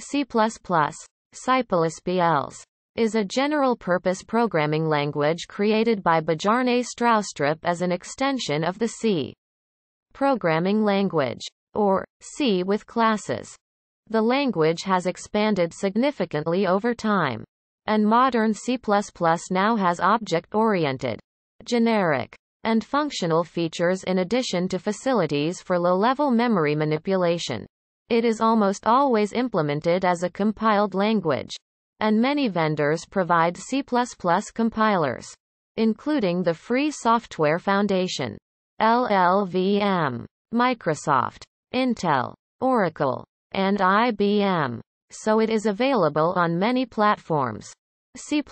C++, CyPlusBLs, is a general-purpose programming language created by Bjarne Straustrup as an extension of the C programming language, or C with classes. The language has expanded significantly over time, and modern C++ now has object-oriented, generic, and functional features in addition to facilities for low-level memory manipulation. It is almost always implemented as a compiled language. And many vendors provide C++ compilers, including the Free Software Foundation, LLVM, Microsoft, Intel, Oracle, and IBM. So it is available on many platforms. C++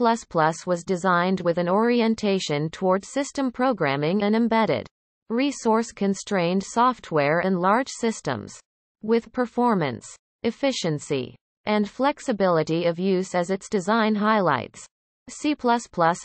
was designed with an orientation toward system programming and embedded, resource-constrained software and large systems with performance, efficiency, and flexibility of use as its design highlights. C++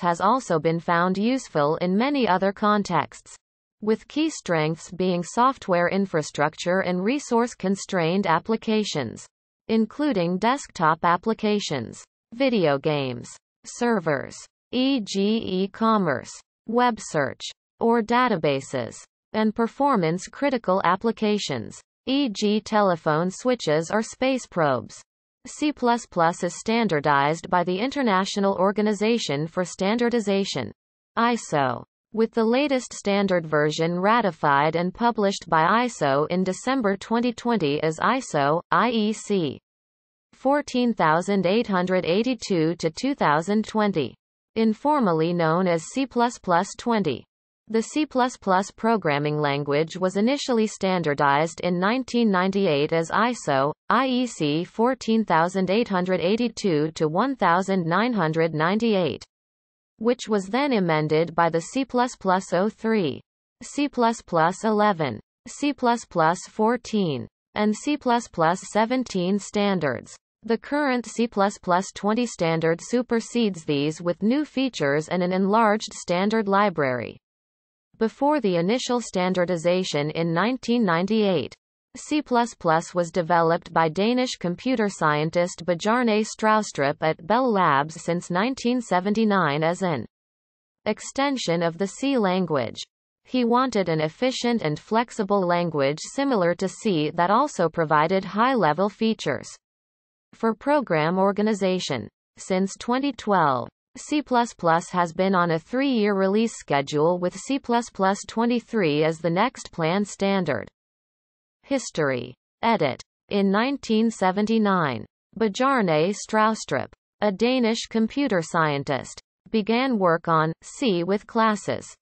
has also been found useful in many other contexts, with key strengths being software infrastructure and resource-constrained applications, including desktop applications, video games, servers, e.g. e-commerce, web search, or databases, and performance-critical applications e.g. telephone switches or space probes. C++ is standardized by the International Organization for Standardization. ISO. With the latest standard version ratified and published by ISO in December 2020 as ISO, IEC 14882 to 2020. Informally known as C++20. The C++ programming language was initially standardized in 1998 as ISO, IEC 14882-1998, which was then amended by the C++03, C++11, C++14, and C++17 standards. The current C++20 standard supersedes these with new features and an enlarged standard library before the initial standardization in 1998. C++ was developed by Danish computer scientist Bjarne Straustrup at Bell Labs since 1979 as an extension of the C language. He wanted an efficient and flexible language similar to C that also provided high-level features for program organization. Since 2012, C++ has been on a three-year release schedule with C++23 as the next planned standard. History. Edit. In 1979, Bjarne Straustrup, a Danish computer scientist, began work on C with classes,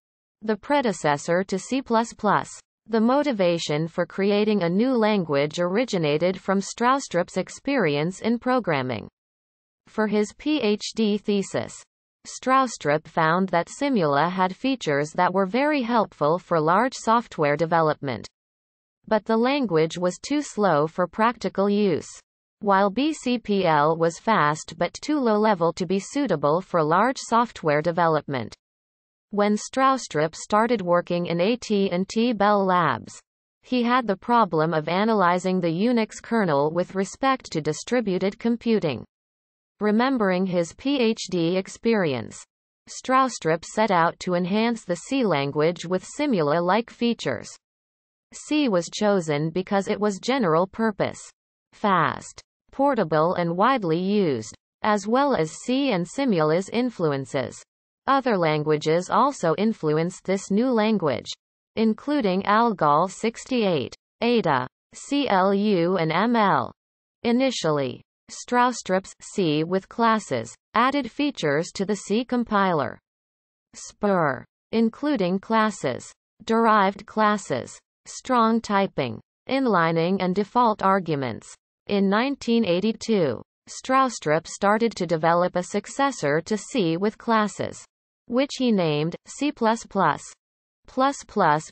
the predecessor to C++. The motivation for creating a new language originated from Straustrup's experience in programming for his PhD thesis. Stroustrup found that Simula had features that were very helpful for large software development. But the language was too slow for practical use. While BCPL was fast but too low level to be suitable for large software development. When Stroustrup started working in AT&T Bell Labs, he had the problem of analyzing the Unix kernel with respect to distributed computing remembering his PhD experience. Stroustrup set out to enhance the C language with Simula-like features. C was chosen because it was general purpose, fast, portable and widely used, as well as C and Simula's influences. Other languages also influenced this new language, including ALGOL 68, ADA, CLU and ML. Initially, Stroustrups C with classes, added features to the C compiler. Spur. Including classes. Derived classes. Strong typing. Inlining and default arguments. In 1982, Stroustrup started to develop a successor to C with classes, which he named C++, plus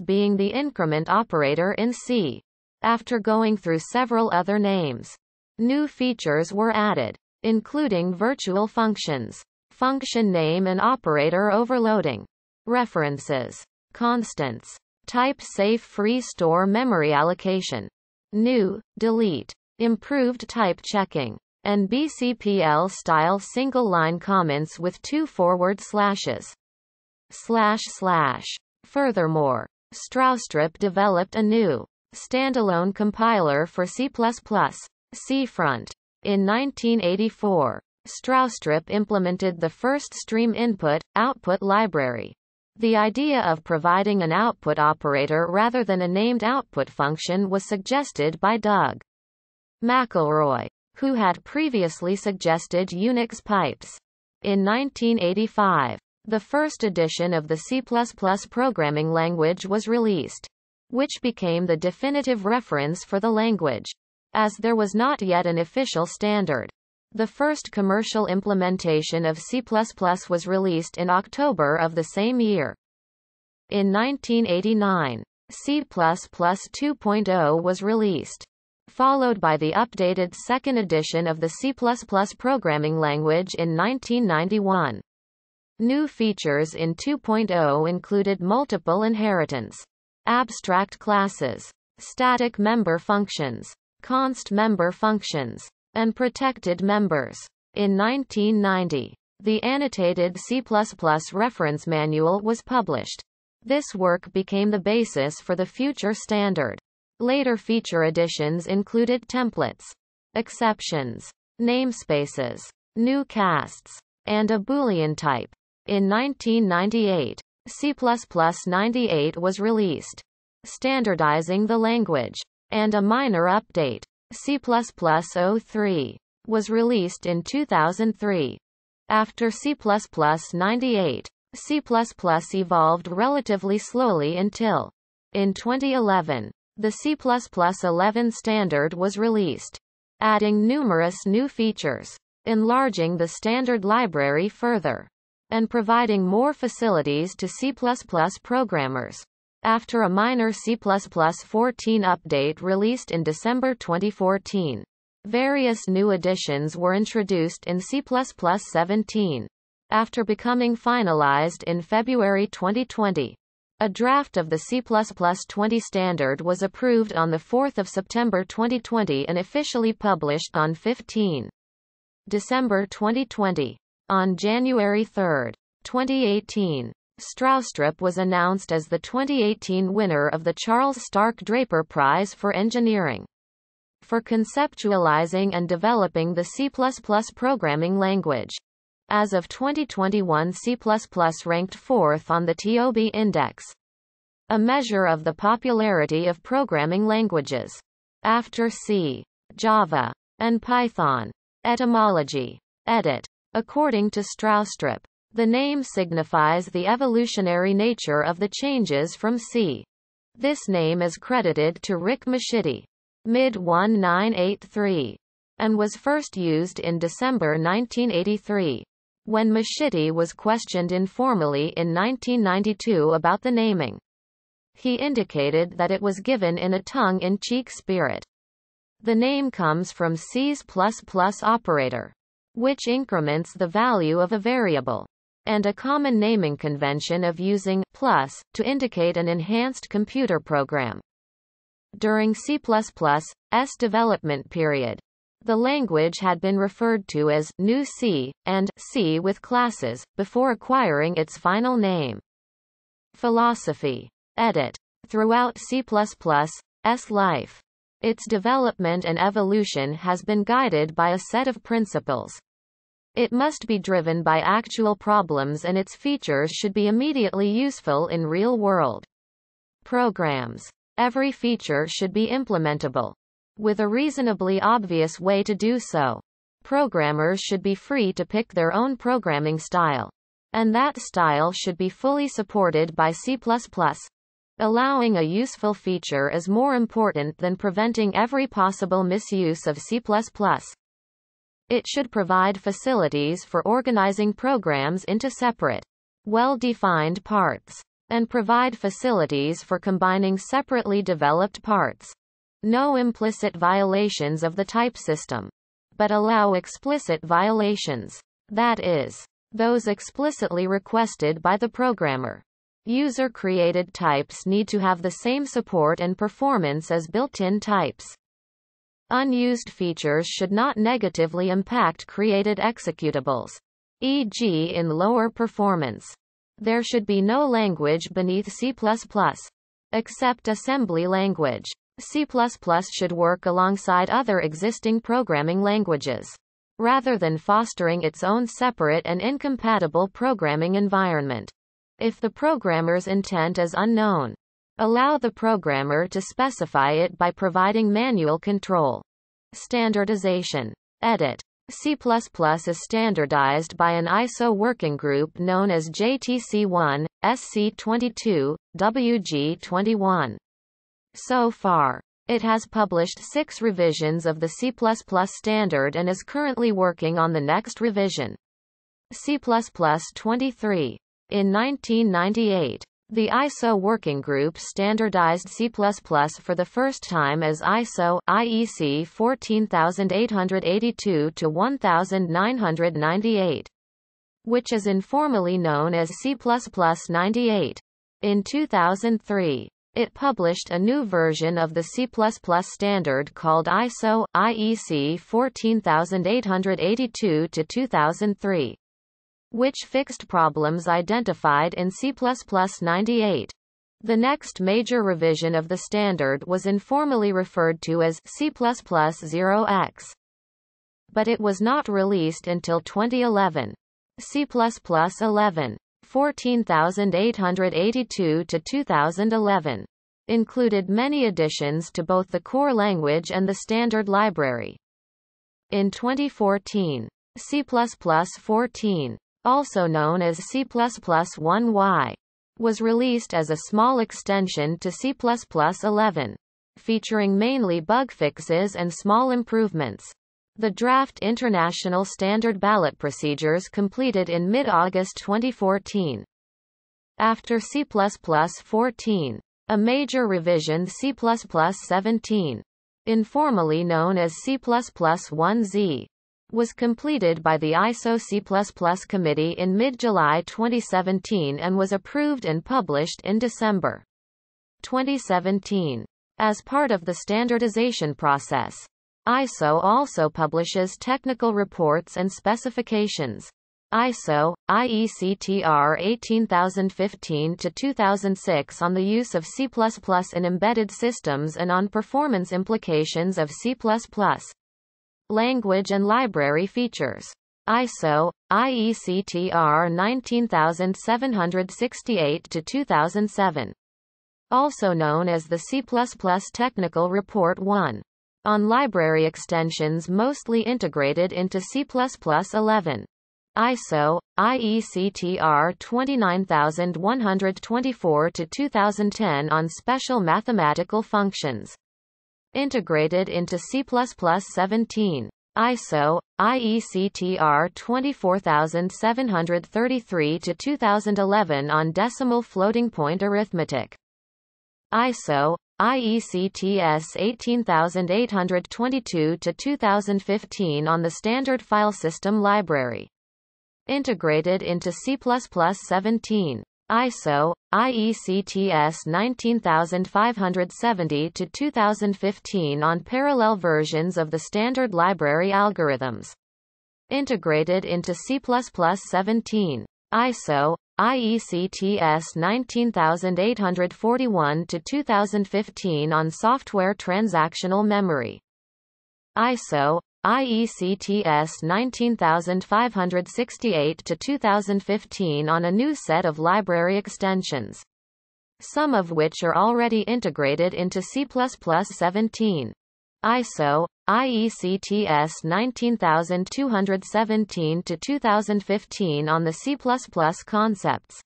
being the increment operator in C. After going through several other names, New features were added, including virtual functions, function name and operator overloading, references, constants, type safe free store memory allocation, new, delete, improved type checking, and BCPL style single line comments with two forward slashes. Slash slash. Furthermore, Stroustrup developed a new standalone compiler for C++, Seafront. In 1984, Stroustrup implemented the first stream input-output library. The idea of providing an output operator rather than a named output function was suggested by Doug McElroy, who had previously suggested Unix pipes. In 1985, the first edition of the C++ programming language was released, which became the definitive reference for the language as there was not yet an official standard. The first commercial implementation of C++ was released in October of the same year. In 1989, C++ 2.0 was released, followed by the updated second edition of the C++ programming language in 1991. New features in 2.0 included multiple inheritance, abstract classes, static member functions, const member functions, and protected members. In 1990, the annotated C++ reference manual was published. This work became the basis for the future standard. Later feature additions included templates, exceptions, namespaces, new casts, and a Boolean type. In 1998, C++ 98 was released, standardizing the language and a minor update, C++03, was released in 2003. After C++98, C++ evolved relatively slowly until in 2011, the C++11 standard was released, adding numerous new features, enlarging the standard library further, and providing more facilities to C++ programmers after a minor C++ 14 update released in December 2014. Various new additions were introduced in C++ 17. After becoming finalized in February 2020. A draft of the C++ 20 standard was approved on 4 September 2020 and officially published on 15 December 2020. On January 3, 2018, Stroustrup was announced as the 2018 winner of the Charles Stark Draper Prize for Engineering for conceptualizing and developing the C++ programming language. As of 2021 C++ ranked fourth on the TOB Index, a measure of the popularity of programming languages. After C, Java, and Python. Etymology. Edit. According to Stroustrup, the name signifies the evolutionary nature of the changes from c. This name is credited to Rick Machitti, mid-1983, and was first used in December 1983. When Machitti was questioned informally in 1992 about the naming, he indicated that it was given in a tongue-in-cheek spirit. The name comes from C's++ operator, which increments the value of a variable and a common naming convention of using plus to indicate an enhanced computer program. During C++'s development period, the language had been referred to as New C and C with classes before acquiring its final name. Philosophy. Edit. Throughout C++'s life, its development and evolution has been guided by a set of principles, it must be driven by actual problems and its features should be immediately useful in real-world programs. Every feature should be implementable with a reasonably obvious way to do so. Programmers should be free to pick their own programming style. And that style should be fully supported by C++. Allowing a useful feature is more important than preventing every possible misuse of C++. It should provide facilities for organizing programs into separate, well-defined parts, and provide facilities for combining separately developed parts. No implicit violations of the type system, but allow explicit violations. That is, those explicitly requested by the programmer. User-created types need to have the same support and performance as built-in types. Unused features should not negatively impact created executables, e.g. in lower performance. There should be no language beneath C++, except assembly language. C++ should work alongside other existing programming languages, rather than fostering its own separate and incompatible programming environment. If the programmer's intent is unknown, Allow the programmer to specify it by providing manual control. Standardization. Edit. C++ is standardized by an ISO working group known as JTC1, SC22, WG21. So far, it has published six revisions of the C++ standard and is currently working on the next revision. C++ 23. In 1998, the ISO working group standardized C++ for the first time as ISO IEC 14882 1998, which is informally known as C++98. In 2003, it published a new version of the C++ standard called ISO IEC 14882 2003 which fixed problems identified in C++ 98. The next major revision of the standard was informally referred to as C++ 0x. But it was not released until 2011. C++ 11. 14882 to 2011 included many additions to both the core language and the standard library. In 2014, C++ 14 also known as C++1Y, was released as a small extension to C++11, featuring mainly bug fixes and small improvements. The draft international standard ballot procedures completed in mid-August 2014. After C++14, a major revision C++17, informally known as C++1Z, was completed by the ISO C++ committee in mid-July 2017 and was approved and published in December 2017. As part of the standardization process, ISO also publishes technical reports and specifications. ISO, TR 18015-2006 on the use of C++ in embedded systems and on performance implications of C++ language and library features. ISO, IECTR 19768-2007. Also known as the C++ Technical Report 1. On library extensions mostly integrated into C++ 11. ISO, IECTR 29124-2010 on special mathematical functions integrated into C++ 17. ISO, IECTR 24733-2011 on decimal floating point arithmetic. ISO, IECTS 18822-2015 on the Standard File System Library. Integrated into C++ 17. ISO, IECTS 19570-2015 on parallel versions of the standard library algorithms. Integrated into C++ 17. ISO, IECTS 19841-2015 on software transactional memory. ISO, IECTS 19568-2015 on a new set of library extensions. Some of which are already integrated into C++17. ISO, IECTS 19217-2015 on the C++ concepts.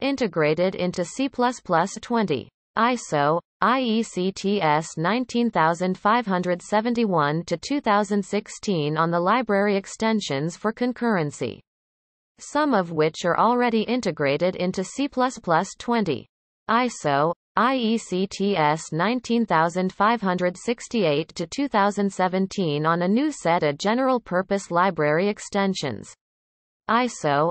Integrated into C++20. ISO, IECTS 19571 to 2016 on the library extensions for concurrency. Some of which are already integrated into C++20. ISO IECTS 19568 to 2017 on a new set of general purpose library extensions. ISO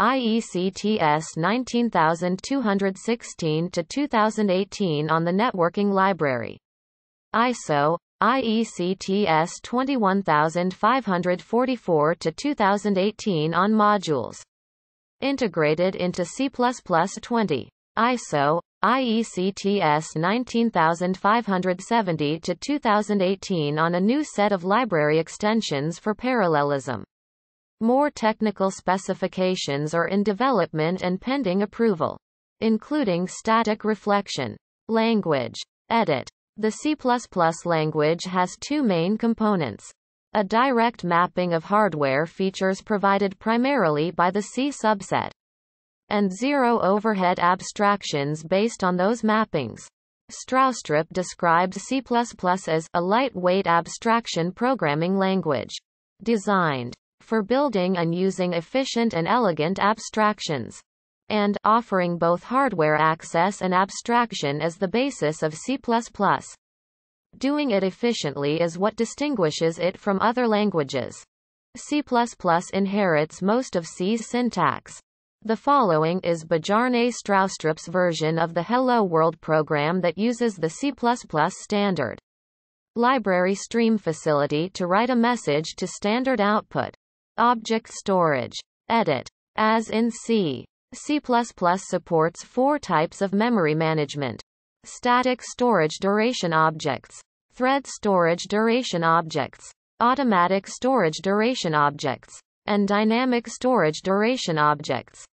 IECTS 19216 to 2018 on the networking library. ISO IECTS 21544 to 2018 on modules. Integrated into C++ ISO ISO IECTS 19570 to 2018 on a new set of library extensions for parallelism. More technical specifications are in development and pending approval, including static reflection, language, edit. The C++ language has two main components. A direct mapping of hardware features provided primarily by the C subset, and zero overhead abstractions based on those mappings. Stroustrup described C++ as a lightweight abstraction programming language designed for building and using efficient and elegant abstractions and offering both hardware access and abstraction as the basis of C++. Doing it efficiently is what distinguishes it from other languages. C++ inherits most of C's syntax. The following is Bjarne Straustrup's version of the Hello World program that uses the C++ standard library stream facility to write a message to standard output. Object storage. Edit. As in C. C++ supports four types of memory management. Static storage duration objects. Thread storage duration objects. Automatic storage duration objects. And dynamic storage duration objects.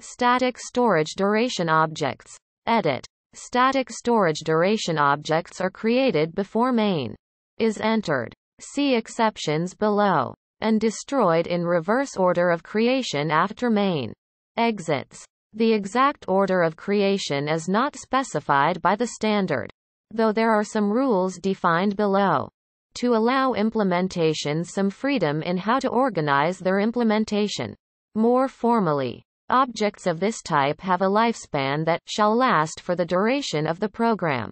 Static storage duration objects. Edit. Static storage duration objects are created before main is entered. See exceptions below and destroyed in reverse order of creation after main exits. The exact order of creation is not specified by the standard, though there are some rules defined below to allow implementations some freedom in how to organize their implementation. More formally, objects of this type have a lifespan that shall last for the duration of the program.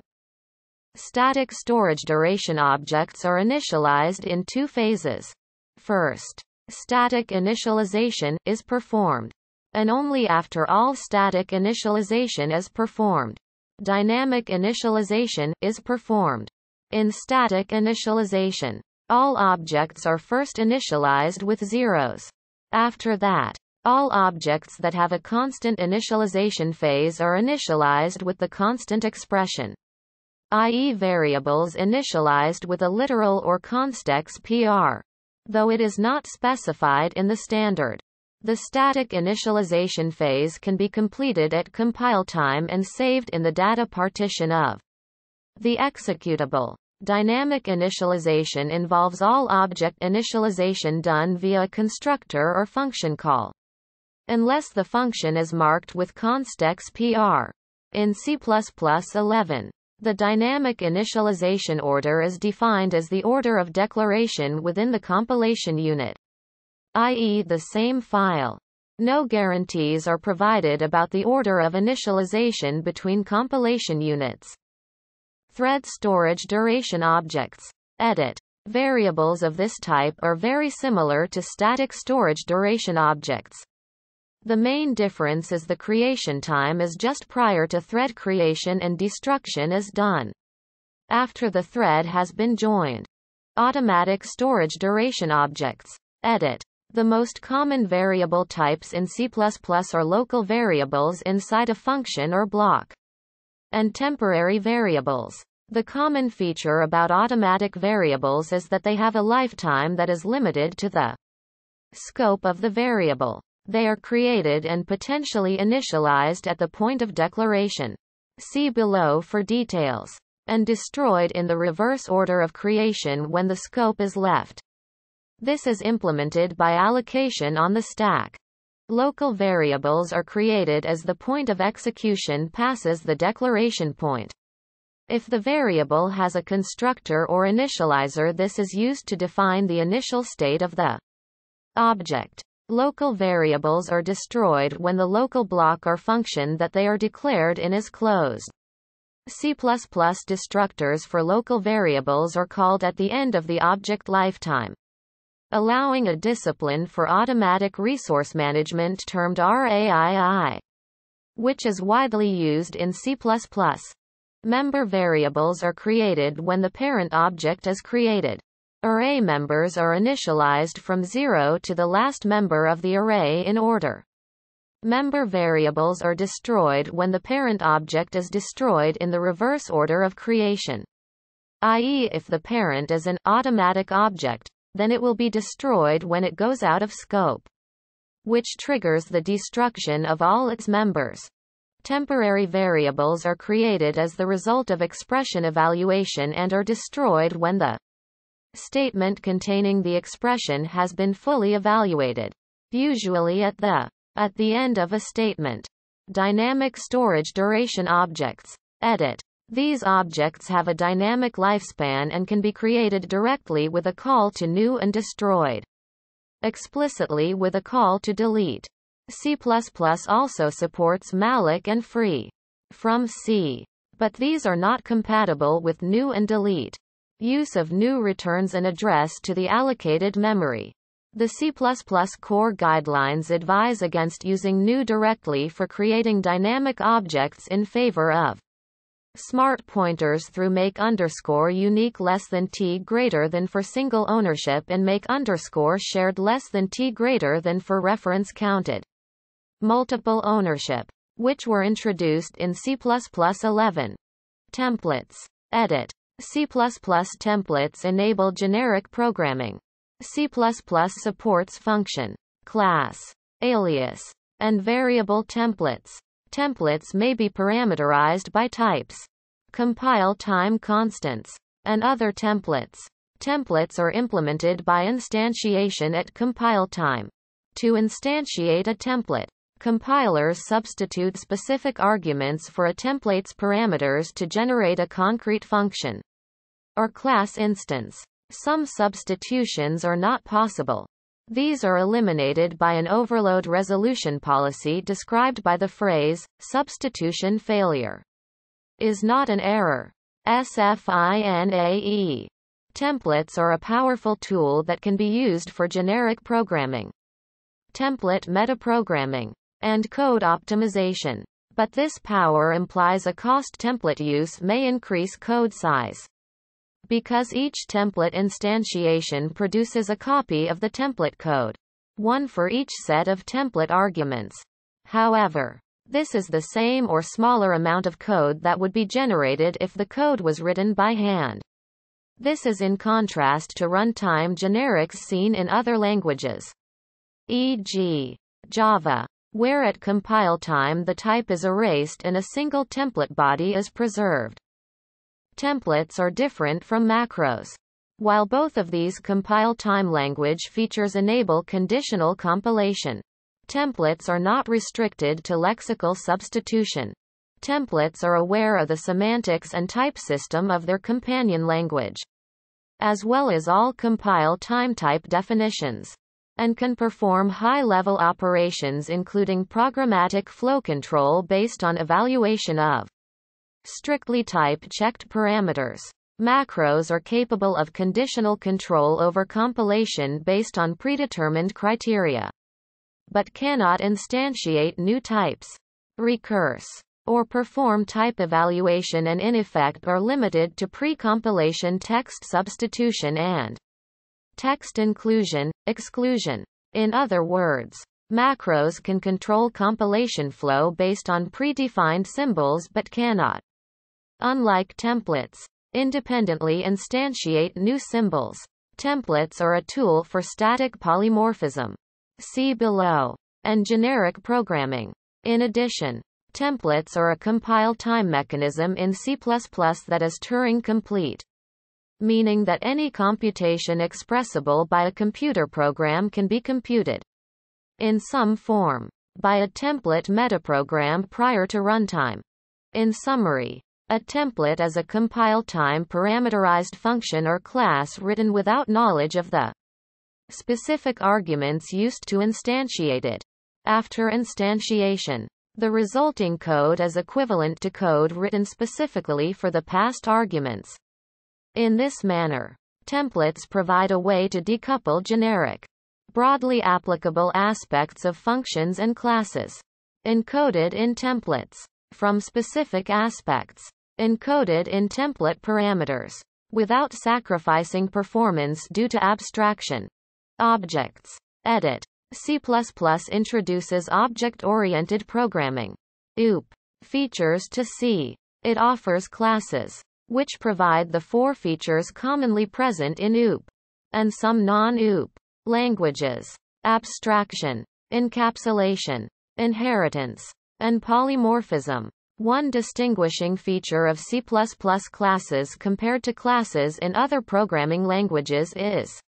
Static storage duration objects are initialized in two phases first. Static initialization, is performed. And only after all static initialization is performed. Dynamic initialization, is performed. In static initialization, all objects are first initialized with zeros. After that, all objects that have a constant initialization phase are initialized with the constant expression, i.e. variables initialized with a literal or constex PR though it is not specified in the standard. The static initialization phase can be completed at compile time and saved in the data partition of the executable. Dynamic initialization involves all object initialization done via a constructor or function call. Unless the function is marked with constexpr. In C++11, the dynamic initialization order is defined as the order of declaration within the compilation unit, i.e. the same file. No guarantees are provided about the order of initialization between compilation units. Thread storage duration objects. Edit. Variables of this type are very similar to static storage duration objects. The main difference is the creation time is just prior to thread creation and destruction is done after the thread has been joined. Automatic storage duration objects. Edit. The most common variable types in C++ are local variables inside a function or block and temporary variables. The common feature about automatic variables is that they have a lifetime that is limited to the scope of the variable. They are created and potentially initialized at the point of declaration. See below for details. And destroyed in the reverse order of creation when the scope is left. This is implemented by allocation on the stack. Local variables are created as the point of execution passes the declaration point. If the variable has a constructor or initializer this is used to define the initial state of the object. Local variables are destroyed when the local block or function that they are declared in is closed. C++ destructors for local variables are called at the end of the object lifetime, allowing a discipline for automatic resource management termed RAII, which is widely used in C++. Member variables are created when the parent object is created. Array members are initialized from 0 to the last member of the array in order. Member variables are destroyed when the parent object is destroyed in the reverse order of creation. i.e. if the parent is an automatic object, then it will be destroyed when it goes out of scope. Which triggers the destruction of all its members. Temporary variables are created as the result of expression evaluation and are destroyed when the statement containing the expression has been fully evaluated. Usually at the at the end of a statement. Dynamic storage duration objects. Edit. These objects have a dynamic lifespan and can be created directly with a call to new and destroyed. Explicitly with a call to delete. C++ also supports malloc and free from C. But these are not compatible with new and delete. Use of new returns an address to the allocated memory. The C++ core guidelines advise against using new directly for creating dynamic objects in favor of smart pointers through make underscore unique less than t greater than for single ownership and make underscore shared less than t greater than for reference counted multiple ownership which were introduced in C++ 11 templates edit C++ templates enable generic programming. C++ supports function, class, alias, and variable templates. Templates may be parameterized by types, compile time constants, and other templates. Templates are implemented by instantiation at compile time. To instantiate a template, Compilers substitute specific arguments for a template's parameters to generate a concrete function or class instance. Some substitutions are not possible. These are eliminated by an overload resolution policy described by the phrase, substitution failure is not an error. SFINAE. Templates are a powerful tool that can be used for generic programming. Template metaprogramming and code optimization. But this power implies a cost template use may increase code size. Because each template instantiation produces a copy of the template code. One for each set of template arguments. However, this is the same or smaller amount of code that would be generated if the code was written by hand. This is in contrast to runtime generics seen in other languages. E.g., Java where at compile time the type is erased and a single template body is preserved. Templates are different from macros. While both of these compile time language features enable conditional compilation, templates are not restricted to lexical substitution. Templates are aware of the semantics and type system of their companion language, as well as all compile time type definitions and can perform high-level operations including programmatic flow control based on evaluation of strictly type-checked parameters. Macros are capable of conditional control over compilation based on predetermined criteria, but cannot instantiate new types, recurse, or perform type evaluation and in effect are limited to pre-compilation text substitution and text inclusion, exclusion. In other words, macros can control compilation flow based on predefined symbols but cannot, unlike templates, independently instantiate new symbols. Templates are a tool for static polymorphism. See below. And generic programming. In addition, templates are a compile time mechanism in C++ that is Turing complete meaning that any computation expressible by a computer program can be computed in some form by a template metaprogram prior to runtime. In summary, a template is a compile-time parameterized function or class written without knowledge of the specific arguments used to instantiate it. After instantiation, the resulting code is equivalent to code written specifically for the past arguments. In this manner, templates provide a way to decouple generic, broadly applicable aspects of functions and classes encoded in templates from specific aspects encoded in template parameters without sacrificing performance due to abstraction. Objects. Edit. C++ introduces object-oriented programming. OOP. Features to C. It offers classes which provide the four features commonly present in OOP and some non-OOP languages. Abstraction, encapsulation, inheritance, and polymorphism. One distinguishing feature of C++ classes compared to classes in other programming languages is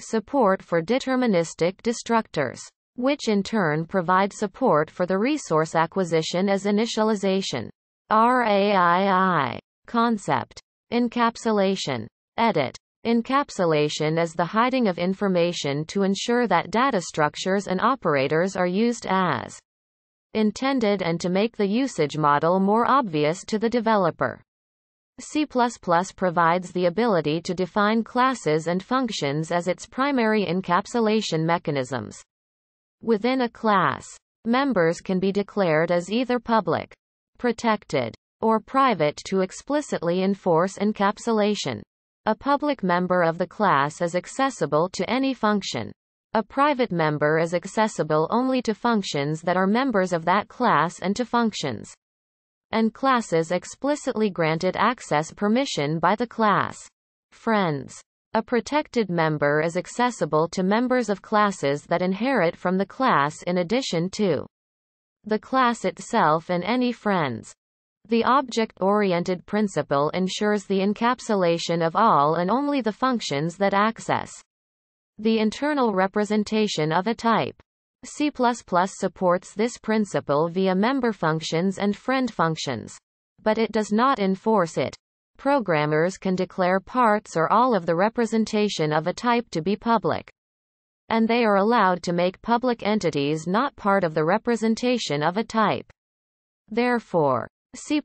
support for deterministic destructors, which in turn provide support for the resource acquisition as initialization. RAII Concept. Encapsulation. Edit. Encapsulation is the hiding of information to ensure that data structures and operators are used as intended and to make the usage model more obvious to the developer. C++ provides the ability to define classes and functions as its primary encapsulation mechanisms. Within a class, members can be declared as either public, protected, or private to explicitly enforce encapsulation. A public member of the class is accessible to any function. A private member is accessible only to functions that are members of that class and to functions and classes explicitly granted access permission by the class. Friends. A protected member is accessible to members of classes that inherit from the class in addition to the class itself and any friends. The object-oriented principle ensures the encapsulation of all and only the functions that access the internal representation of a type. C++ supports this principle via member functions and friend functions. But it does not enforce it. Programmers can declare parts or all of the representation of a type to be public. And they are allowed to make public entities not part of the representation of a type. Therefore, C++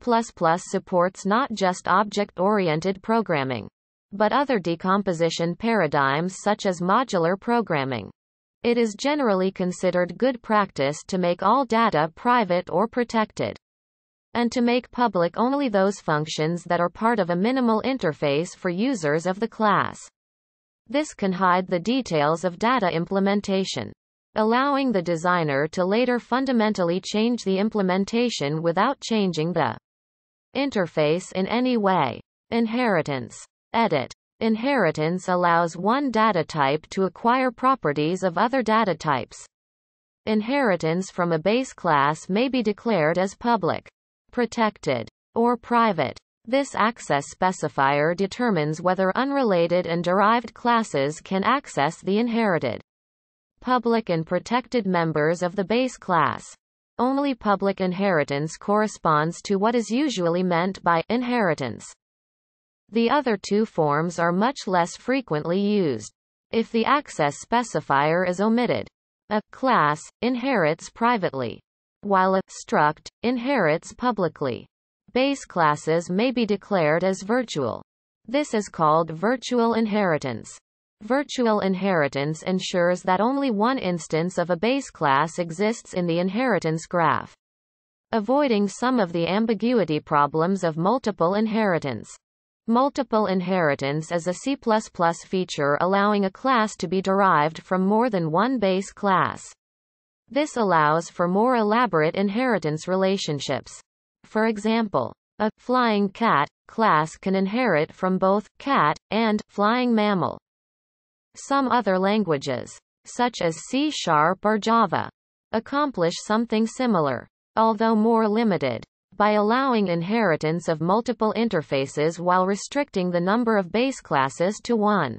supports not just object-oriented programming, but other decomposition paradigms such as modular programming. It is generally considered good practice to make all data private or protected, and to make public only those functions that are part of a minimal interface for users of the class. This can hide the details of data implementation allowing the designer to later fundamentally change the implementation without changing the interface in any way. Inheritance. Edit. Inheritance allows one data type to acquire properties of other data types. Inheritance from a base class may be declared as public, protected, or private. This access specifier determines whether unrelated and derived classes can access the inherited public and protected members of the base class. Only public inheritance corresponds to what is usually meant by inheritance. The other two forms are much less frequently used. If the access specifier is omitted, a class inherits privately, while a struct inherits publicly. Base classes may be declared as virtual. This is called virtual inheritance. Virtual inheritance ensures that only one instance of a base class exists in the inheritance graph, avoiding some of the ambiguity problems of multiple inheritance. Multiple inheritance is a C++ feature allowing a class to be derived from more than one base class. This allows for more elaborate inheritance relationships. For example, a flying cat class can inherit from both cat and flying mammal. Some other languages, such as C-sharp or Java, accomplish something similar, although more limited, by allowing inheritance of multiple interfaces while restricting the number of base classes to one.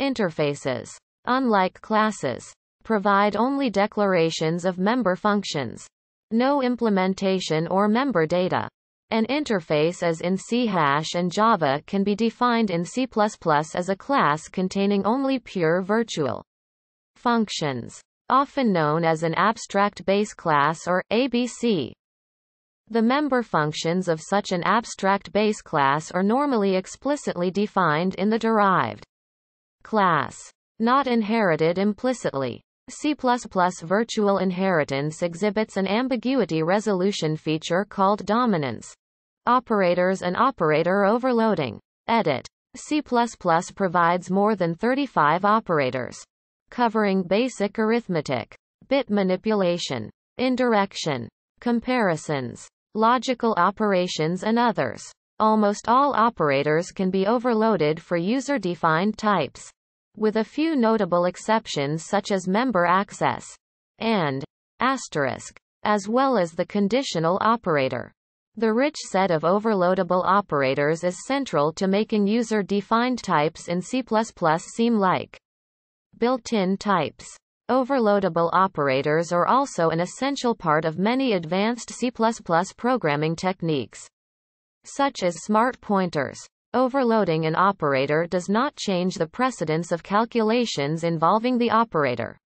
Interfaces, unlike classes, provide only declarations of member functions. No implementation or member data. An interface as in C# and Java can be defined in C++ as a class containing only pure virtual functions, often known as an abstract base class or ABC. The member functions of such an abstract base class are normally explicitly defined in the derived class, not inherited implicitly. C++ virtual inheritance exhibits an ambiguity resolution feature called dominance. Operators and operator overloading. Edit. C++ provides more than 35 operators, covering basic arithmetic, bit manipulation, indirection, comparisons, logical operations and others. Almost all operators can be overloaded for user-defined types with a few notable exceptions such as member access and asterisk, as well as the conditional operator. The rich set of overloadable operators is central to making user-defined types in C++ seem like built-in types. Overloadable operators are also an essential part of many advanced C++ programming techniques, such as smart pointers overloading an operator does not change the precedence of calculations involving the operator.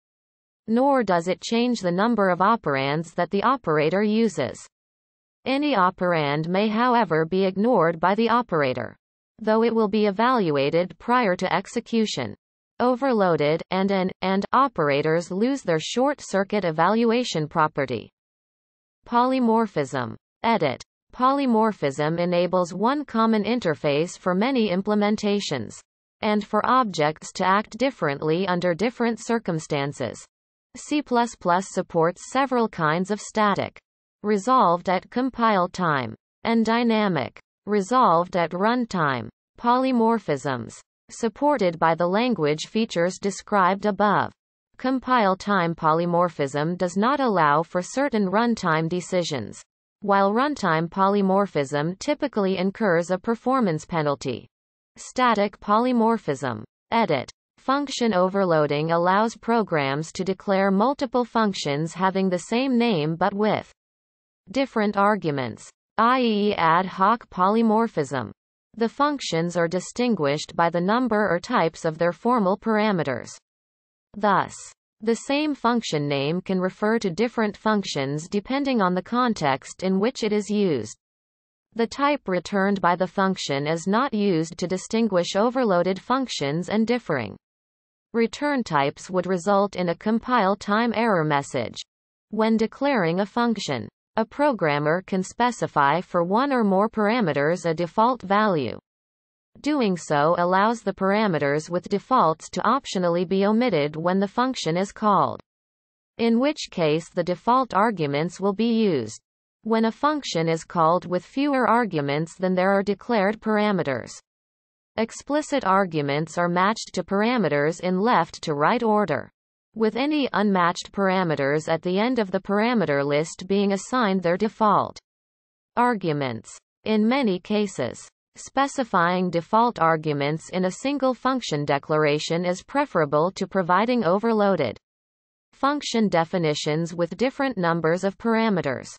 Nor does it change the number of operands that the operator uses. Any operand may however be ignored by the operator. Though it will be evaluated prior to execution. Overloaded, and an, and, operators lose their short-circuit evaluation property. Polymorphism. Edit polymorphism enables one common interface for many implementations. And for objects to act differently under different circumstances. C++ supports several kinds of static. Resolved at compile time. And dynamic. Resolved at runtime. Polymorphisms. Supported by the language features described above. Compile time polymorphism does not allow for certain runtime decisions while runtime polymorphism typically incurs a performance penalty. Static polymorphism. Edit. Function overloading allows programs to declare multiple functions having the same name but with different arguments, i.e. ad hoc polymorphism. The functions are distinguished by the number or types of their formal parameters. Thus, the same function name can refer to different functions depending on the context in which it is used. The type returned by the function is not used to distinguish overloaded functions and differing return types would result in a compile time error message when declaring a function. A programmer can specify for one or more parameters a default value. Doing so allows the parameters with defaults to optionally be omitted when the function is called. In which case the default arguments will be used. When a function is called with fewer arguments than there are declared parameters. Explicit arguments are matched to parameters in left to right order. With any unmatched parameters at the end of the parameter list being assigned their default arguments. In many cases, Specifying default arguments in a single function declaration is preferable to providing overloaded function definitions with different numbers of parameters.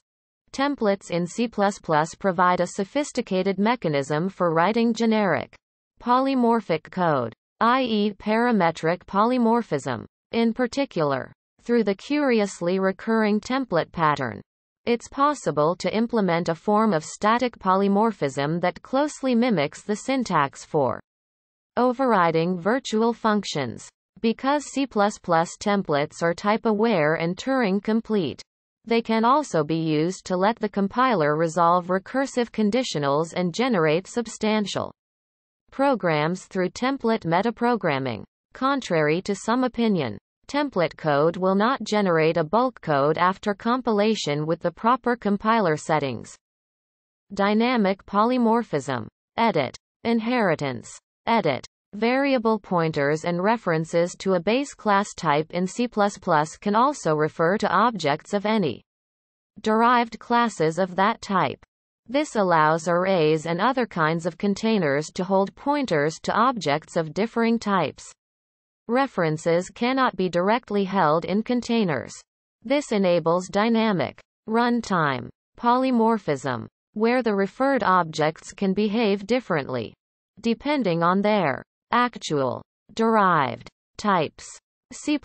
Templates in C++ provide a sophisticated mechanism for writing generic polymorphic code, i.e. parametric polymorphism. In particular, through the curiously recurring template pattern, it's possible to implement a form of static polymorphism that closely mimics the syntax for overriding virtual functions. Because C++ templates are type-aware and Turing-complete, they can also be used to let the compiler resolve recursive conditionals and generate substantial programs through template metaprogramming. Contrary to some opinion, template code will not generate a bulk code after compilation with the proper compiler settings. Dynamic polymorphism. Edit. Inheritance. Edit. Variable pointers and references to a base class type in C++ can also refer to objects of any derived classes of that type. This allows arrays and other kinds of containers to hold pointers to objects of differing types. References cannot be directly held in containers. This enables dynamic runtime polymorphism, where the referred objects can behave differently depending on their actual derived types. C++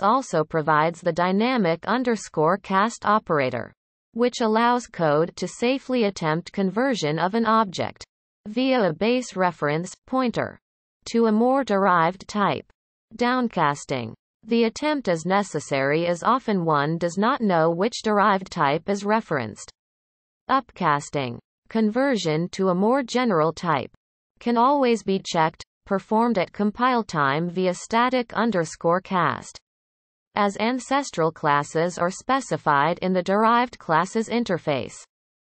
also provides the dynamic underscore cast operator, which allows code to safely attempt conversion of an object via a base reference pointer to a more derived type. Downcasting. The attempt is necessary as often one does not know which derived type is referenced. Upcasting. Conversion to a more general type. Can always be checked, performed at compile time via static underscore cast. As ancestral classes are specified in the derived classes interface.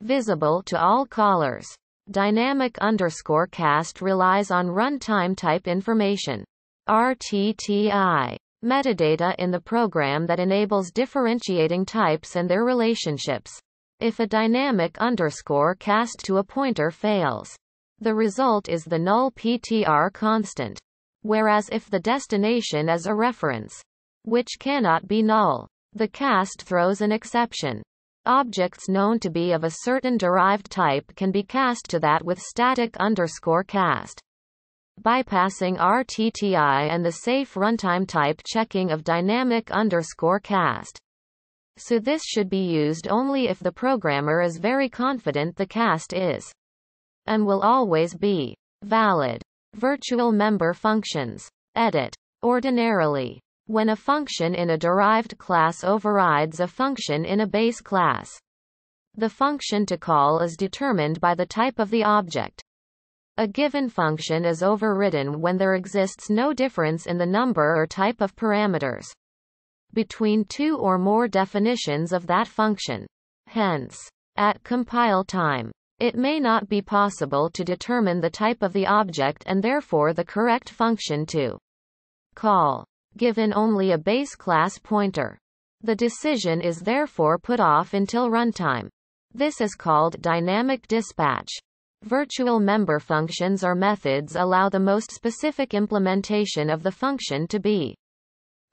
Visible to all callers. Dynamic underscore cast relies on runtime type information. RTTI. Metadata in the program that enables differentiating types and their relationships. If a dynamic underscore cast to a pointer fails, the result is the null PTR constant. Whereas if the destination is a reference, which cannot be null, the cast throws an exception. Objects known to be of a certain derived type can be cast to that with static underscore cast bypassing RTTI and the safe runtime type checking of dynamic underscore cast. So this should be used only if the programmer is very confident the cast is and will always be valid. Virtual member functions. Edit. Ordinarily, when a function in a derived class overrides a function in a base class, the function to call is determined by the type of the object. A given function is overridden when there exists no difference in the number or type of parameters between two or more definitions of that function. Hence, at compile time, it may not be possible to determine the type of the object and therefore the correct function to call, given only a base class pointer. The decision is therefore put off until runtime. This is called dynamic dispatch. Virtual member functions or methods allow the most specific implementation of the function to be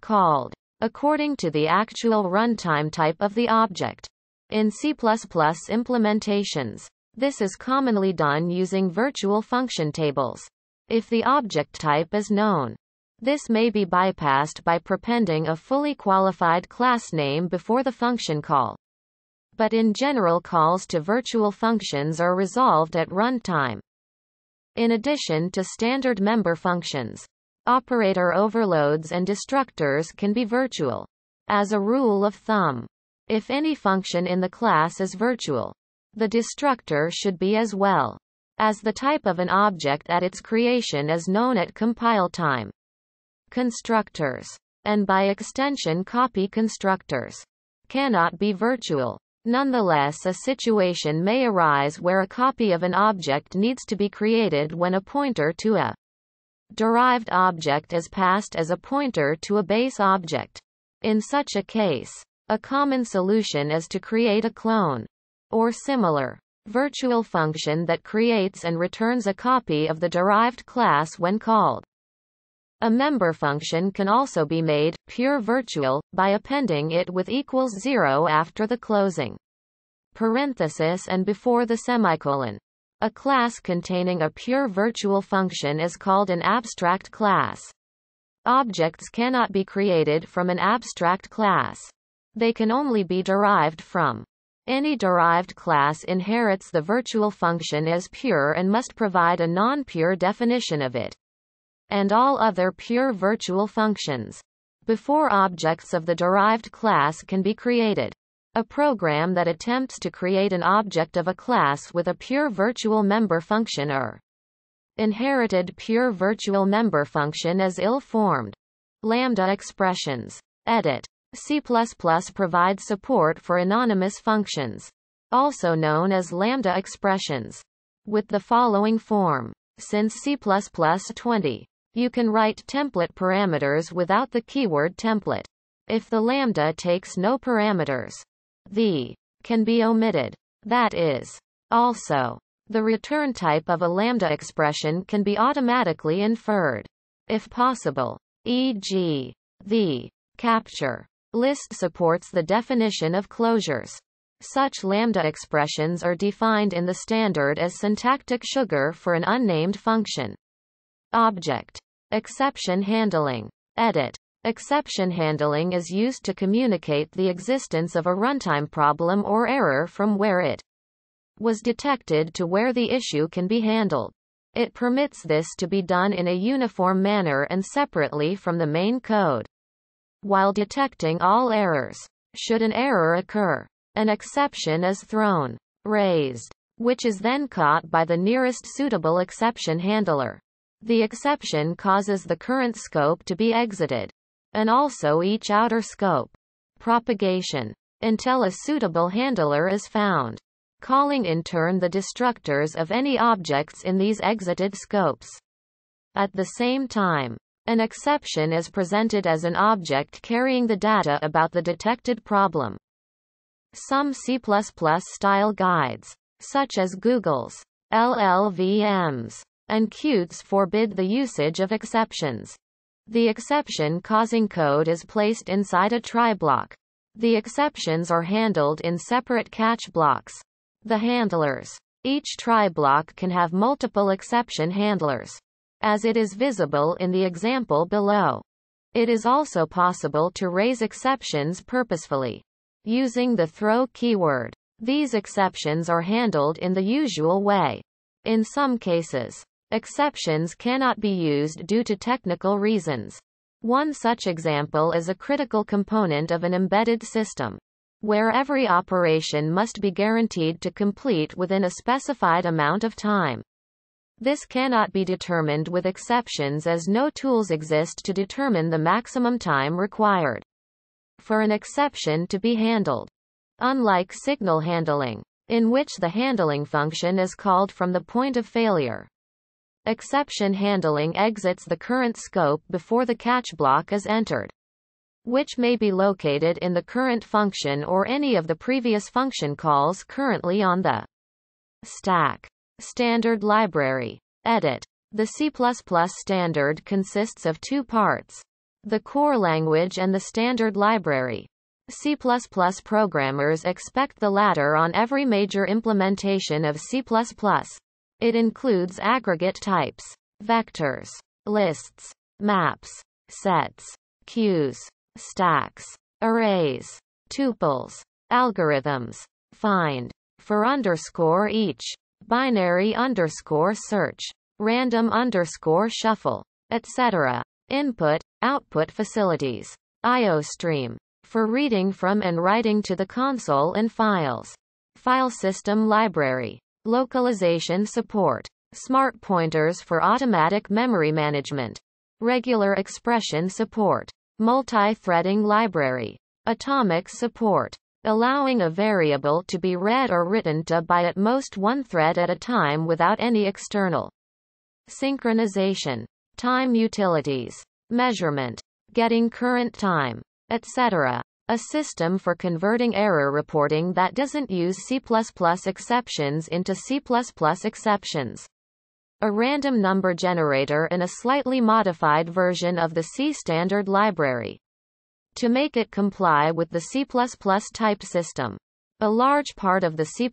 called according to the actual runtime type of the object. In C++ implementations, this is commonly done using virtual function tables. If the object type is known, this may be bypassed by prepending a fully qualified class name before the function call but in general calls to virtual functions are resolved at runtime. In addition to standard member functions, operator overloads and destructors can be virtual. As a rule of thumb, if any function in the class is virtual, the destructor should be as well. As the type of an object at its creation is known at compile time. Constructors, and by extension copy constructors, cannot be virtual. Nonetheless a situation may arise where a copy of an object needs to be created when a pointer to a derived object is passed as a pointer to a base object. In such a case, a common solution is to create a clone or similar virtual function that creates and returns a copy of the derived class when called. A member function can also be made pure virtual by appending it with equals 0 after the closing parenthesis and before the semicolon. A class containing a pure virtual function is called an abstract class. Objects cannot be created from an abstract class. They can only be derived from. Any derived class inherits the virtual function as pure and must provide a non-pure definition of it and all other pure virtual functions, before objects of the derived class can be created. A program that attempts to create an object of a class with a pure virtual member function or inherited pure virtual member function is ill-formed. Lambda expressions. Edit. C++ provides support for anonymous functions, also known as lambda expressions, with the following form. Since C++ 20 you can write template parameters without the keyword template. If the lambda takes no parameters, the can be omitted. That is, also, the return type of a lambda expression can be automatically inferred. If possible, e.g., the capture list supports the definition of closures. Such lambda expressions are defined in the standard as syntactic sugar for an unnamed function. Object Exception handling. Edit. Exception handling is used to communicate the existence of a runtime problem or error from where it was detected to where the issue can be handled. It permits this to be done in a uniform manner and separately from the main code. While detecting all errors, should an error occur, an exception is thrown, raised, which is then caught by the nearest suitable exception handler. The exception causes the current scope to be exited. And also each outer scope. Propagation. Until a suitable handler is found. Calling in turn the destructors of any objects in these exited scopes. At the same time, an exception is presented as an object carrying the data about the detected problem. Some C++ style guides, such as Google's LLVMs, and Cutes forbid the usage of exceptions. The exception causing code is placed inside a try block. The exceptions are handled in separate catch blocks. The handlers. Each try block can have multiple exception handlers. As it is visible in the example below. It is also possible to raise exceptions purposefully. Using the throw keyword. These exceptions are handled in the usual way. In some cases, Exceptions cannot be used due to technical reasons. One such example is a critical component of an embedded system, where every operation must be guaranteed to complete within a specified amount of time. This cannot be determined with exceptions as no tools exist to determine the maximum time required for an exception to be handled. Unlike signal handling, in which the handling function is called from the point of failure, Exception handling exits the current scope before the catch block is entered, which may be located in the current function or any of the previous function calls currently on the stack. Standard library. Edit. The C++ standard consists of two parts. The core language and the standard library. C++ programmers expect the latter on every major implementation of C++. It includes aggregate types, vectors, lists, maps, sets, queues, stacks, arrays, tuples, algorithms, find, for underscore each, binary underscore search, random underscore shuffle, etc. Input, output facilities, IO stream, for reading from and writing to the console and files. File system library, Localization support. Smart pointers for automatic memory management. Regular expression support. Multi-threading library. Atomic support. Allowing a variable to be read or written to by at most one thread at a time without any external synchronization, time utilities, measurement, getting current time, etc a system for converting error reporting that doesn't use C++ exceptions into C++ exceptions. A random number generator and a slightly modified version of the C standard library. To make it comply with the C++ type system. A large part of the C++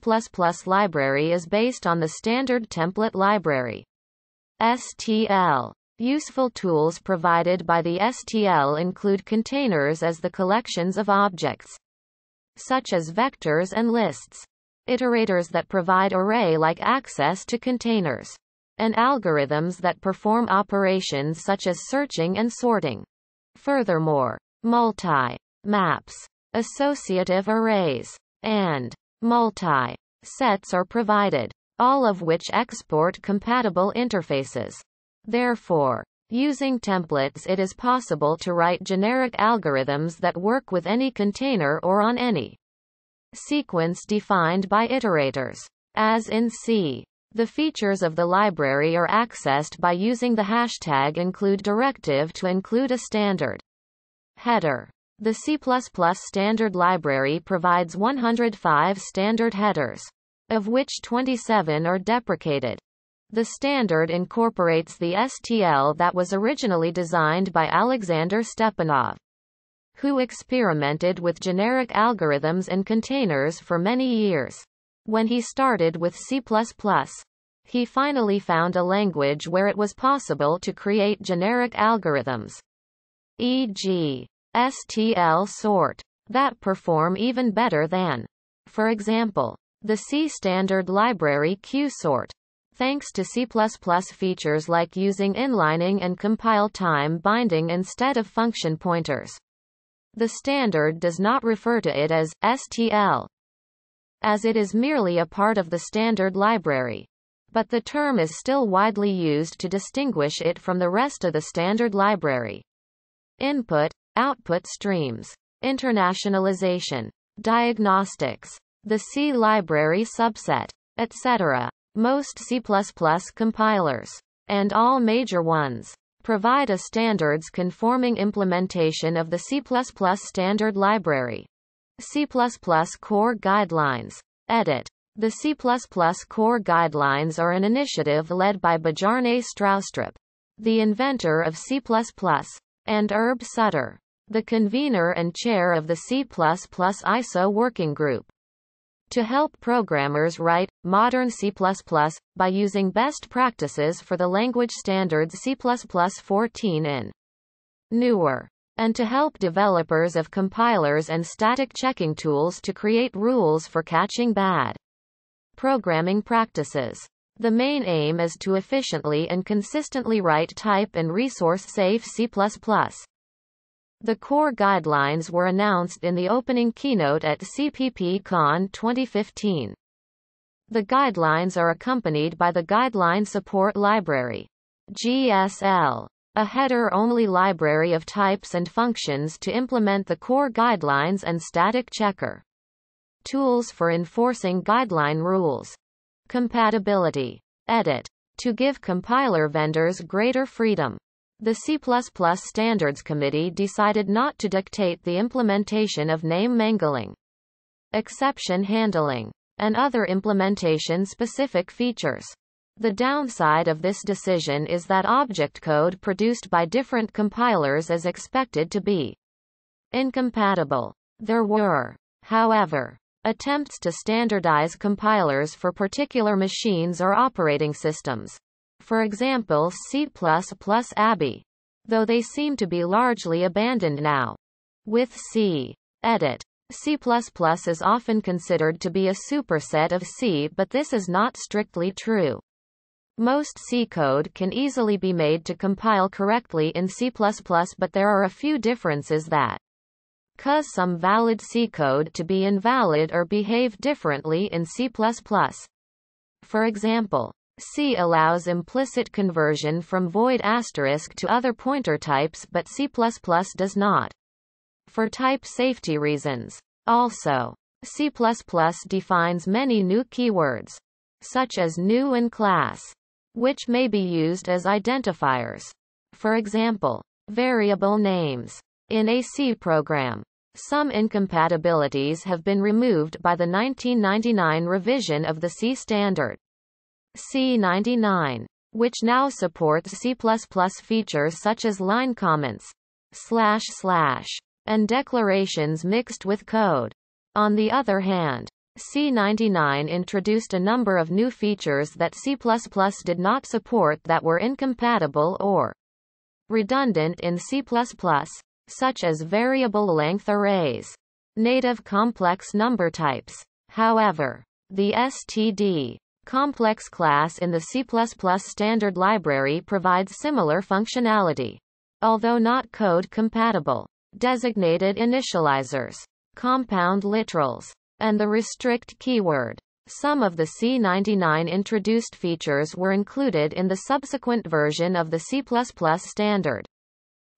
library is based on the standard template library. STL Useful tools provided by the STL include containers as the collections of objects, such as vectors and lists, iterators that provide array-like access to containers, and algorithms that perform operations such as searching and sorting. Furthermore, multi maps, associative arrays, and multi sets are provided, all of which export compatible interfaces. Therefore, using templates it is possible to write generic algorithms that work with any container or on any sequence defined by iterators. As in C. The features of the library are accessed by using the hashtag include directive to include a standard header. The C++ standard library provides 105 standard headers, of which 27 are deprecated. The standard incorporates the STL that was originally designed by Alexander Stepanov, who experimented with generic algorithms and containers for many years. When he started with C++, he finally found a language where it was possible to create generic algorithms, e.g. STL sort, that perform even better than, for example, the C standard library qsort. Thanks to C++ features like using inlining and compile time binding instead of function pointers. The standard does not refer to it as STL, as it is merely a part of the standard library. But the term is still widely used to distinguish it from the rest of the standard library. Input, output streams, internationalization, diagnostics, the C library subset, etc. Most C++ compilers, and all major ones, provide a standards conforming implementation of the C++ standard library. C++ Core Guidelines. Edit. The C++ Core Guidelines are an initiative led by Bjarne Straustrup, the inventor of C++, and Herb Sutter, the convener and chair of the C++ ISO working group to help programmers write modern C++ by using best practices for the language standards C++14 in newer and to help developers of compilers and static checking tools to create rules for catching bad programming practices. The main aim is to efficiently and consistently write type and resource safe C++. The core guidelines were announced in the opening keynote at CPPCon 2015. The guidelines are accompanied by the Guideline Support Library GSL, a header-only library of types and functions to implement the core guidelines and static checker. Tools for enforcing guideline rules. Compatibility. Edit. To give compiler vendors greater freedom. The C++ Standards Committee decided not to dictate the implementation of name mangling, exception handling, and other implementation-specific features. The downside of this decision is that object code produced by different compilers is expected to be incompatible. There were, however, attempts to standardize compilers for particular machines or operating systems for example C++ Abbey. Though they seem to be largely abandoned now. With C. Edit. C++ is often considered to be a superset of C but this is not strictly true. Most C code can easily be made to compile correctly in C++ but there are a few differences that cause some valid C code to be invalid or behave differently in C++. For example, C allows implicit conversion from void asterisk to other pointer types but C++ does not. For type safety reasons. Also, C++ defines many new keywords, such as new and class, which may be used as identifiers. For example, variable names. In a C program, some incompatibilities have been removed by the 1999 revision of the C standard. C99, which now supports C++ features such as line comments, slash slash, and declarations mixed with code. On the other hand, C99 introduced a number of new features that C++ did not support that were incompatible or redundant in C++, such as variable length arrays, native complex number types. However, the STD Complex class in the C++ standard library provides similar functionality. Although not code compatible, designated initializers, compound literals, and the restrict keyword. Some of the C99 introduced features were included in the subsequent version of the C++ standard.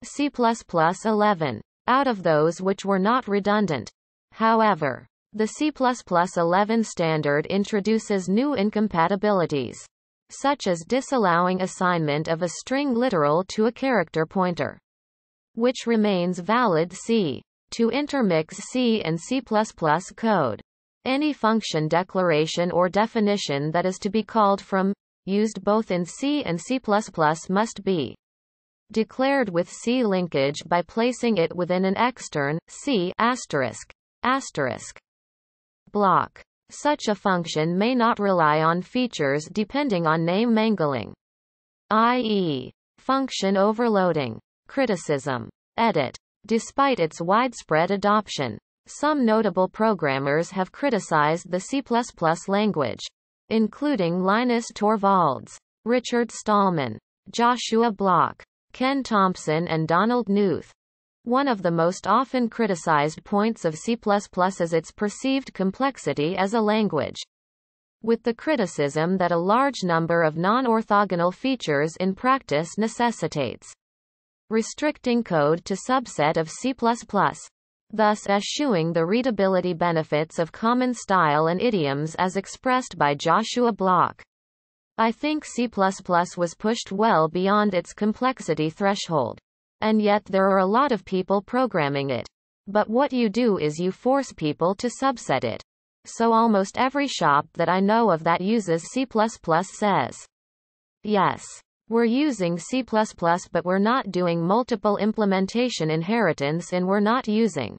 C++ 11. Out of those which were not redundant. However, the C++11 standard introduces new incompatibilities, such as disallowing assignment of a string literal to a character pointer, which remains valid C. To intermix C and C++ code. Any function declaration or definition that is to be called from, used both in C and C++ must be declared with C linkage by placing it within an extern, C asterisk, asterisk block. Such a function may not rely on features depending on name mangling, i.e., function overloading. Criticism. Edit. Despite its widespread adoption, some notable programmers have criticized the C++ language, including Linus Torvalds, Richard Stallman, Joshua Block, Ken Thompson and Donald Knuth. One of the most often criticized points of C++ is its perceived complexity as a language. With the criticism that a large number of non-orthogonal features in practice necessitates restricting code to subset of C++, thus eschewing the readability benefits of common style and idioms as expressed by Joshua Block. I think C++ was pushed well beyond its complexity threshold. And yet there are a lot of people programming it. But what you do is you force people to subset it. So almost every shop that I know of that uses C++ says, yes, we're using C++ but we're not doing multiple implementation inheritance and we're not using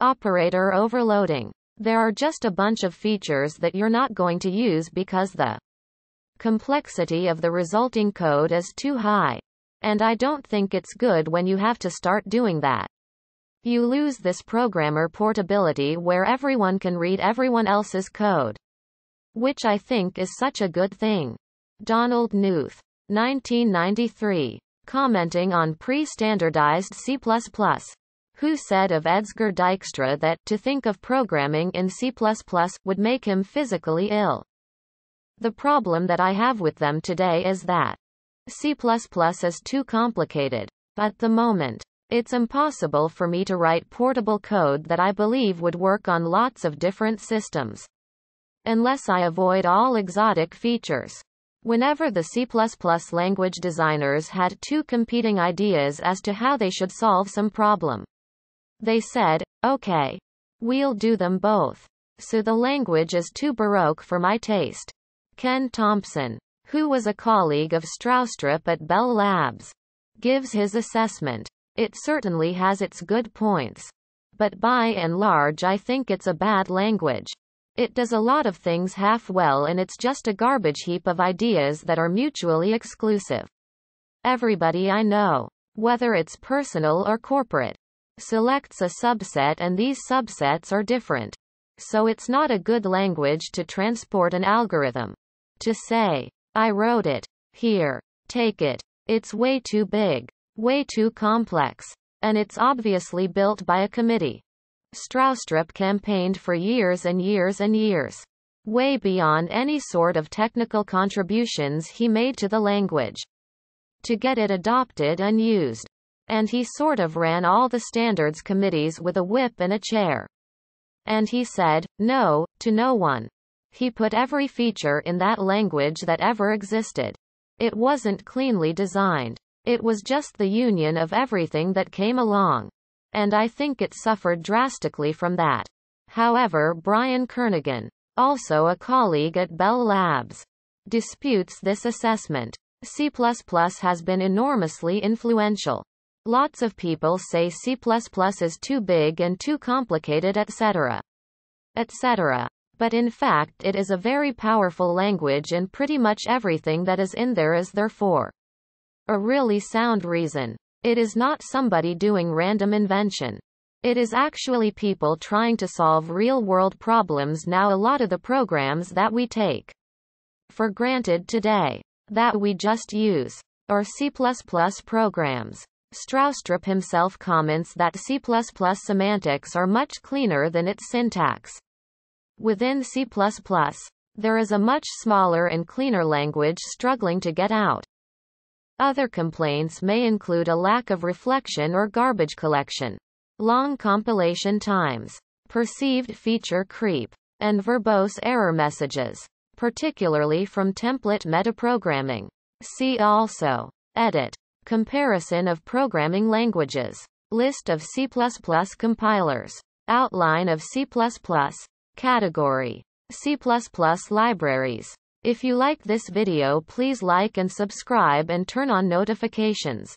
operator overloading. There are just a bunch of features that you're not going to use because the complexity of the resulting code is too high. And I don't think it's good when you have to start doing that. You lose this programmer portability where everyone can read everyone else's code. Which I think is such a good thing. Donald Knuth. 1993. Commenting on pre-standardized C++. Who said of Edsger Dijkstra that, to think of programming in C++ would make him physically ill. The problem that I have with them today is that C++ is too complicated. At the moment, it's impossible for me to write portable code that I believe would work on lots of different systems. Unless I avoid all exotic features. Whenever the C++ language designers had two competing ideas as to how they should solve some problem, they said, okay, we'll do them both. So the language is too baroque for my taste. Ken Thompson who was a colleague of Stroustrup at Bell Labs, gives his assessment. It certainly has its good points. But by and large I think it's a bad language. It does a lot of things half well and it's just a garbage heap of ideas that are mutually exclusive. Everybody I know, whether it's personal or corporate, selects a subset and these subsets are different. So it's not a good language to transport an algorithm. To say, I wrote it. Here. Take it. It's way too big. Way too complex. And it's obviously built by a committee. Stroustrup campaigned for years and years and years. Way beyond any sort of technical contributions he made to the language. To get it adopted and used. And he sort of ran all the standards committees with a whip and a chair. And he said, no, to no one. He put every feature in that language that ever existed. It wasn't cleanly designed. It was just the union of everything that came along. And I think it suffered drastically from that. However, Brian Kernigan, also a colleague at Bell Labs, disputes this assessment. C++ has been enormously influential. Lots of people say C++ is too big and too complicated etc. etc but in fact it is a very powerful language and pretty much everything that is in there is therefore a really sound reason. It is not somebody doing random invention. It is actually people trying to solve real-world problems now a lot of the programs that we take for granted today that we just use or C++ programs. Stroustrup himself comments that C++ semantics are much cleaner than its syntax. Within C++, there is a much smaller and cleaner language struggling to get out. Other complaints may include a lack of reflection or garbage collection, long compilation times, perceived feature creep, and verbose error messages, particularly from template metaprogramming. See also. Edit. Comparison of programming languages. List of C++ compilers. Outline of C++. Category. C++ libraries. If you like this video please like and subscribe and turn on notifications.